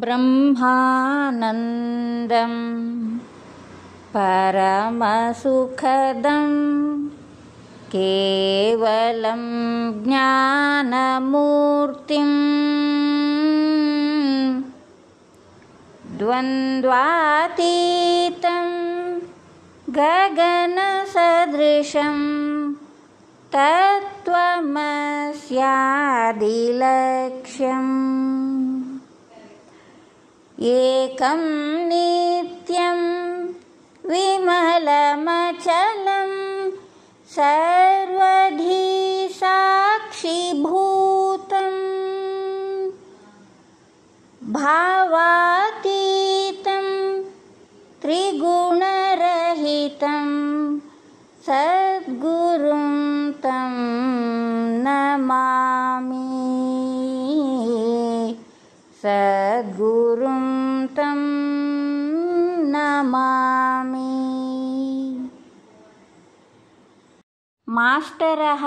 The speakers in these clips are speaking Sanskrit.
ब्रह्मानन्दं परमसुखदं केवलं ज्ञानमूर्तिम् द्वन्द्वातीतं गगनसदृशं तत्त्वमस्यादिलक्ष्यम् एकं नित्यं विमलमचलं साक्षिभूतं। भावातीतं त्रिगुणरहितं तं नमामि सद्गुरुम् मास्टरः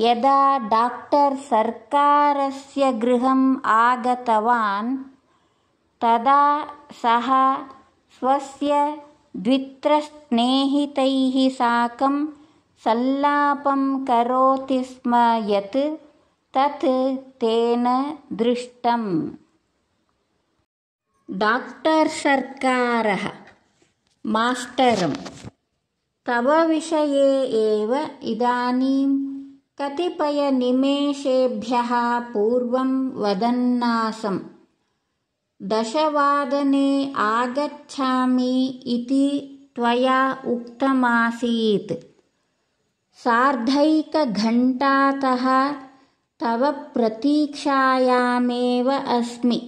यदा डाक्टर् सर्कारस्य गृहम् आगतवान् तदा सः स्वस्य द्वित्रस्नेहितैः साकं सल्लापं करोति स्म यत् तत् तेन दृष्टम् डाक्टर् सर्कारः मास्टरम् तव विषये एव इदानीं कतिपयनिमेषेभ्यः पूर्वं वदन्नासं। दशवादने आगच्छामि इति त्वया उक्तमासीत् सार्धैकघण्टातः तव प्रतीक्षायामेव अस्मि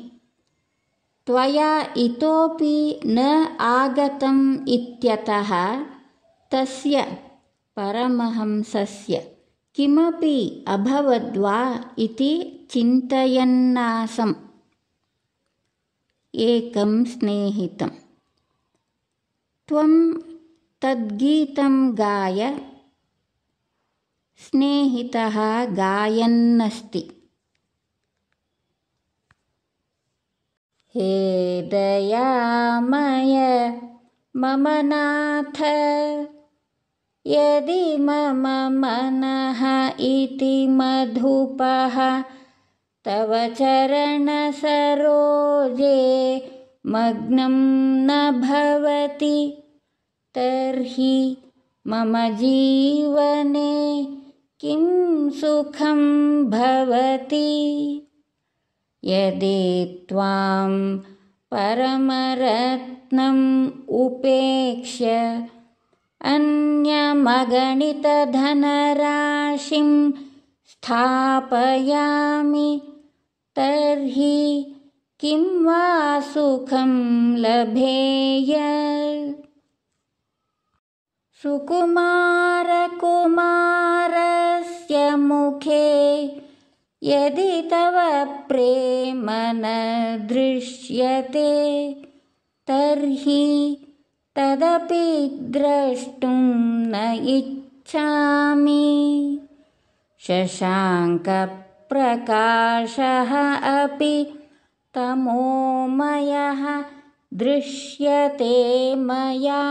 त्वया इतोपि न आगतम् इत्यतः तस्य परमहंसस्य किमपि अभवद्वा इति चिन्तयन्नासम् एकं स्नेहितं त्वं तद्गीतं गाय स्नेहितः गायन्नस्ति दयामय मम नाथ यदि मम मनः इति मधुपः तव चरणसरोजे मग्नं न भवति तर्हि मम जीवने किं सुखं भवति यदि त्वां परमरत्नम् उपेक्ष्य अन्यमगणितधनराशिं स्थापयामि तर्हि किं वा सुखं लभेय सुकुमारकुमारस्य मुखे यदि तव प्रेम न दृश्यते तर्हि तदपि द्रष्टुं न इच्छामि शशाङ्कप्रकाशः अपि तमोमयः दृश्यते मया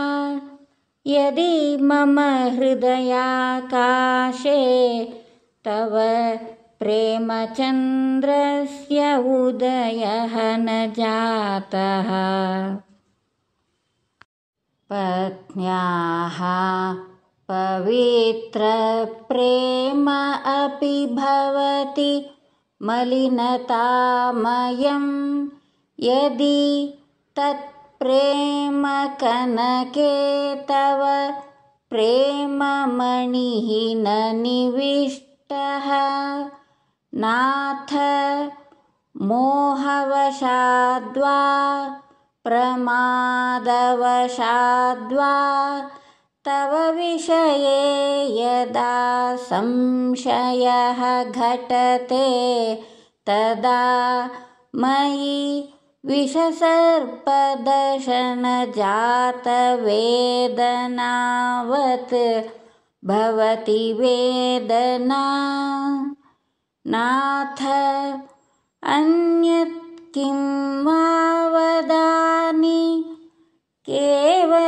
यदि मम हृदयाकाशे तव प्रेमचन्द्रस्य उदयः न जातः पत्न्याः पवित्रप्रेम अपि भवति मलिनतामयं यदि तत्प्रेमकनके तव प्रेममणिः न निविष्टः नाथ मोहवशाद्वा प्रमादवशाद्वा तव विषये यदा संशयः घटते तदा मयि वेदनावत भवति वेदना नाथ अन्यत् वा वदानि केवलमिदं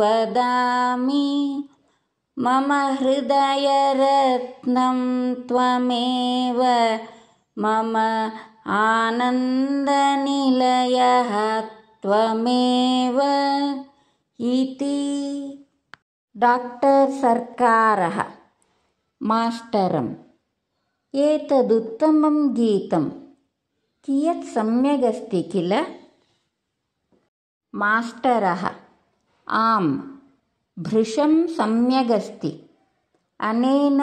वदामि मम हृदयरत्नं त्वमेव मम आनन्दनिलयः त्वमेव इति डाक्टर् सर्कारः मास्टरम् एतदुत्तमं गीतं कियत् सम्यगस्ति किल मास्टरः आम् भृशं सम्यगस्ति अनेन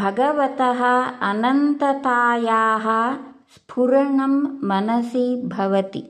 भगवतः अनन्ततायाः स्फुरणं मनसि भवति